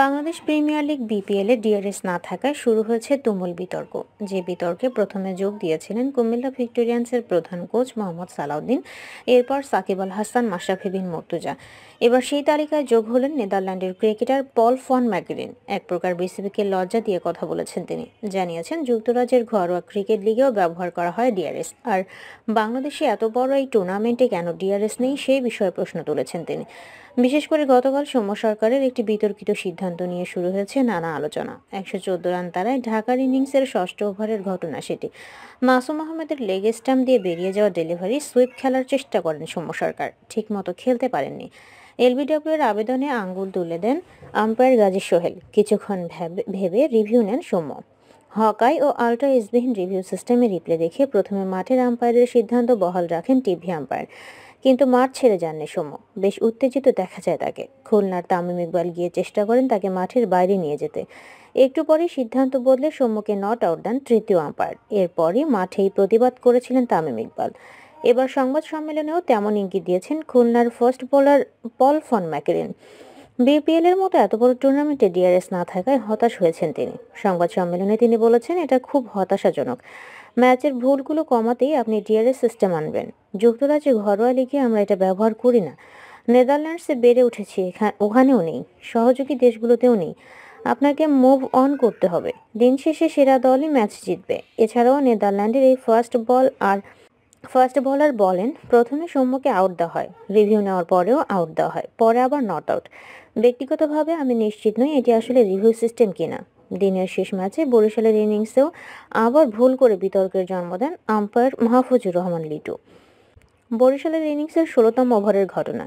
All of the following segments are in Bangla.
বাংলাদেশ প্রিমিয়ার লিগ বিপিএলে ডিআরএস না থাকায় শুরু হয়েছে তুমুল বিতর্ক যে বিতর্কে প্রথমে যোগ দিয়েছিলেন কুমিল্লা ভিক্টোরিয়ান্সের প্রধান কোচ মোহাম্মদ সালাউদ্দিন এরপর সাকিব আল হাসান মাশরাফি বিন মর্তুজা এবার সেই তালিকায় যোগ হলেন নেদারল্যান্ডের ক্রিকেটার পল ফন ম্যাগরিন এক প্রকার বিসিবিকে লজ্জা দিয়ে কথা বলেছেন তিনি জানিয়েছেন যুক্তরাজ্যের ঘরোয়া ক্রিকেট লিগেও ব্যবহার করা হয় ডিআরএস আর বাংলাদেশে এত বড় এই টুর্নামেন্টে কেন ডিআরএস নেই সেই বিষয়ে প্রশ্ন তুলেছেন তিনি বিশেষ করে গতকাল সৌম্য সরকারের একটি বিতর্কিত সিদ্ধান্ত সিদ্ধান্ত নিয়ে শুরু হয়েছে নানা আলোচনা একশো চোদ্দ রান তারায় ঢাকার ইনিংসের ষষ্ঠ ওভারের ঘটনা সেটি মাসুম আহমেদের লেগ স্টাম্প দিয়ে বেরিয়ে যাওয়া ডেলিভারি সুইপ খেলার চেষ্টা করেন সৌম্য সরকার ঠিকমতো খেলতে পারেননি এলবিডব্লিউ আবেদনে আঙ্গুল তুলে দেন আম্পায়ার গাজী সোহেল কিছুক্ষণ ভেবে রিভিউ নেন সৌম্য হকাই ও আল্ট্রা এসবিহীন রিভিউ সিস্টেমে রিপ্লে দেখে প্রথমে মাঠের আম্পায়ারের সিদ্ধান্ত বহাল রাখেন টিভি আম্পায়ার কিন্তু মাঠ ছেড়ে যাননি সৌম্য বেশ উত্তেজিত দেখা যায় তাকে খুলনার তামিম ইকবাল গিয়ে চেষ্টা করেন তাকে মাঠের বাইরে নিয়ে যেতে একটু পরে সিদ্ধান্ত বদলে সৌম্যকে নট আউট দেন তৃতীয় আম্পায়ার এরপরই মাঠেই প্রতিবাদ করেছিলেন তামিম ইকবাল এবার সংবাদ সম্মেলনেও তেমন ইঙ্গিত দিয়েছেন খুলনার fast bowler Paul van Meekeren BPL এর মতো এত বড় টুর্নামেন্টে ডিআরএস না থাকায় হতাশ হয়েছেন তিনি সংবাদ সম্মেলনে তিনি বলেছেন এটা খুব হতাশাজনক ম্যাচের ভুলগুলো কমাতেই আপনি ডিআরএস সিস্টেম আনবেন যুক্তরাজ্যে ঘরোয়া লিগে আমরা এটা ব্যবহার করি না নেদারল্যান্ডসে বেড়ে উঠেছি ওখানেও নেই সহযোগী দেশগুলোতেও নেই আপনাকে মুভ অন করতে হবে দিন শেষে সেরা দলই ম্যাচ জিতবে এছাড়াও নেদারল্যান্ডের এই ফার্স্ট বল আর ফার্স্ট বলার বলেন প্রথমে সৌম্যকে আউট দেওয়া হয় রিভিউ নেওয়ার পরেও আউট দেওয়া হয় পরে আবার নট আউট ব্যক্তিগতভাবে আমি নিশ্চিত নই এটি আসলে রিভিউ সিস্টেম কিনা দিনের শেষ ম্যাচে বরিশালের ইনিংসেও আবার ভুল করে বিতর্কের জন্ম দেন আম্পায়ার মাহফুজুর রহমান লিটু বরিশালের ইনিংসের ষোলোতম ওভারের ঘটনা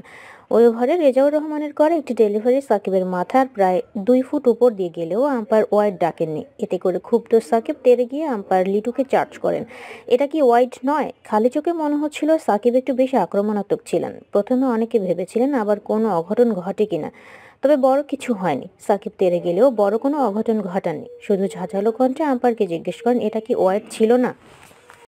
ওই ওভারে রেজাউর রহমানের করা একটি ডেলিভারি সাকিবের মাথার প্রায় দুই ফুট উপর দিয়ে গেলেও আম্পায়ার ওয়াইড ডাকেননি এতে করে ক্ষুব্ধ সাকিব তেরে গিয়ে আম্পায়ার লিটুকে চার্জ করেন এটা কি ওয়াইড নয় খালি চোখে মনে হচ্ছিল সাকিব একটু বেশি আক্রমণাত্মক ছিলেন প্রথমে অনেকে ভেবেছিলেন আবার কোনো অঘটন ঘটে কিনা তবে বড় কিছু হয়নি সাকিব তেরে গেলেও বড় কোনো অঘটন ঘটাননি শুধু ঝাঁঝালো কণ্ঠে আম্পায়ারকে জিজ্ঞেস করেন এটা কি ওয়াইড ছিল না